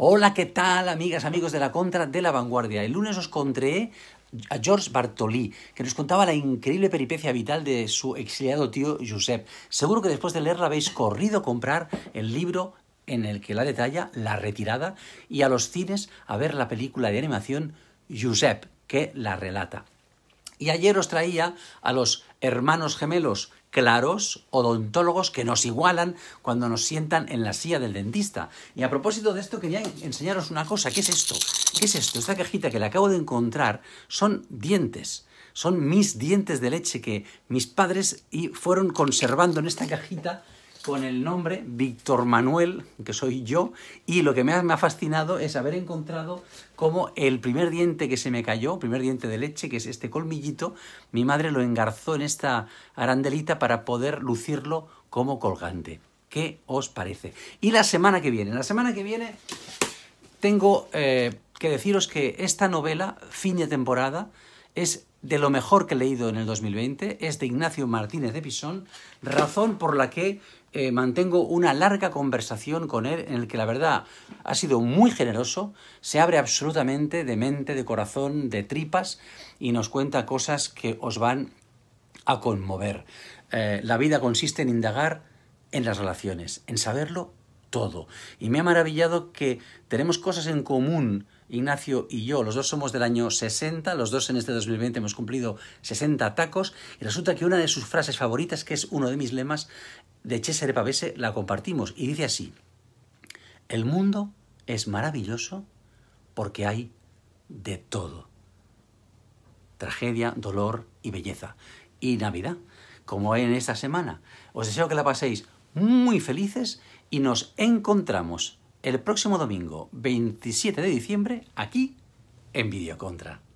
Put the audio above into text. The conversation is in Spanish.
Hola, ¿qué tal, amigas, amigos de la contra de la vanguardia? El lunes os conté a George Bartoli, que nos contaba la increíble peripecia vital de su exiliado tío Josep. Seguro que después de leerla habéis corrido a comprar el libro en el que la detalla la retirada y a los cines a ver la película de animación Josep, que la relata. Y ayer os traía a los hermanos gemelos claros, odontólogos que nos igualan cuando nos sientan en la silla del dentista. Y a propósito de esto quería enseñaros una cosa. ¿Qué es esto? ¿Qué es esto? Esta cajita que le acabo de encontrar son dientes. Son mis dientes de leche que mis padres fueron conservando en esta cajita con el nombre Víctor Manuel, que soy yo, y lo que me ha, me ha, fascinado es haber encontrado como el primer diente que se me cayó, primer diente de leche, que es este colmillito, mi madre lo engarzó en esta arandelita para poder lucirlo como colgante. ¿Qué os parece? Y la semana que viene, la semana que viene tengo eh, que deciros que esta novela, fin de temporada, es de lo mejor que he leído en el 2020, es de Ignacio Martínez de Pisón, razón por la que eh, mantengo una larga conversación con él en el que la verdad ha sido muy generoso, se abre absolutamente de mente, de corazón, de tripas y nos cuenta cosas que os van a conmover. Eh, la vida consiste en indagar en las relaciones, en saberlo todo. Y me ha maravillado que tenemos cosas en común Ignacio y yo, los dos somos del año 60, los dos en este 2020 hemos cumplido 60 tacos, y resulta que una de sus frases favoritas, que es uno de mis lemas, de Cesare Pavese, la compartimos, y dice así, el mundo es maravilloso porque hay de todo. Tragedia, dolor y belleza. Y Navidad, como en esta semana. Os deseo que la paséis muy felices y nos encontramos el próximo domingo 27 de diciembre aquí en Videocontra.